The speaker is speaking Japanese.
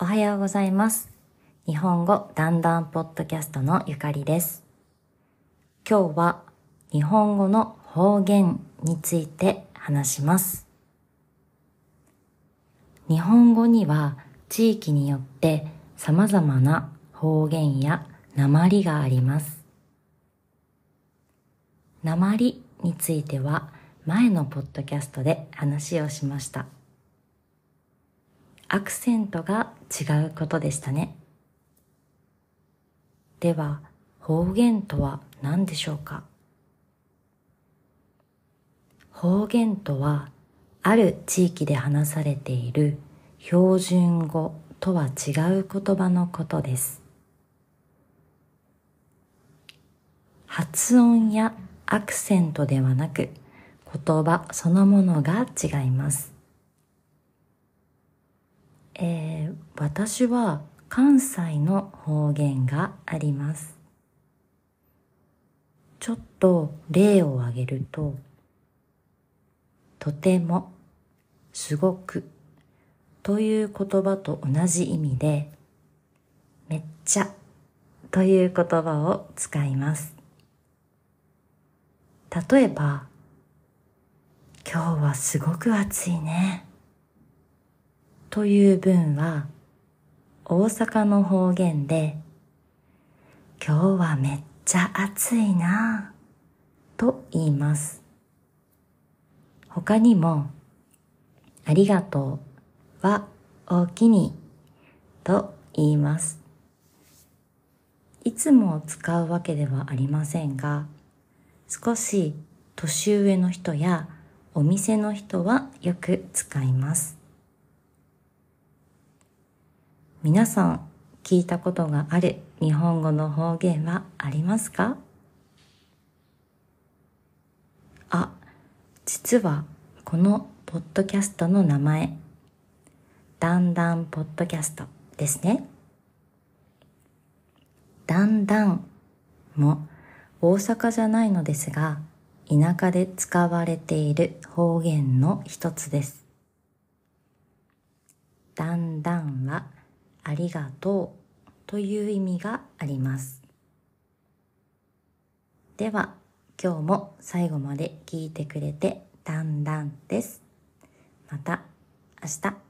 おはようございます。日本語だんだんポッドキャストのゆかりです。今日は日本語の方言について話します。日本語には地域によって様々な方言や鉛があります。鉛については前のポッドキャストで話をしました。アクセントが違うことでしたね。では、方言とは何でしょうか方言とは、ある地域で話されている標準語とは違う言葉のことです。発音やアクセントではなく、言葉そのものが違います。えー、私は関西の方言があります。ちょっと例を挙げると、とても、すごくという言葉と同じ意味で、めっちゃという言葉を使います。例えば、今日はすごく暑いね。という文は大阪の方言で今日はめっちゃ暑いなぁと言います。他にもありがとうはおおきにと言います。いつも使うわけではありませんが、少し年上の人やお店の人はよく使います。皆さん聞いたことがある日本語の方言はありますかあ、実はこのポッドキャストの名前、だんだんポッドキャストですね。だんだんも大阪じゃないのですが、田舎で使われている方言の一つです。だんだんはありがとうという意味があります。では、今日も最後まで聞いてくれてだんだんです。また明日。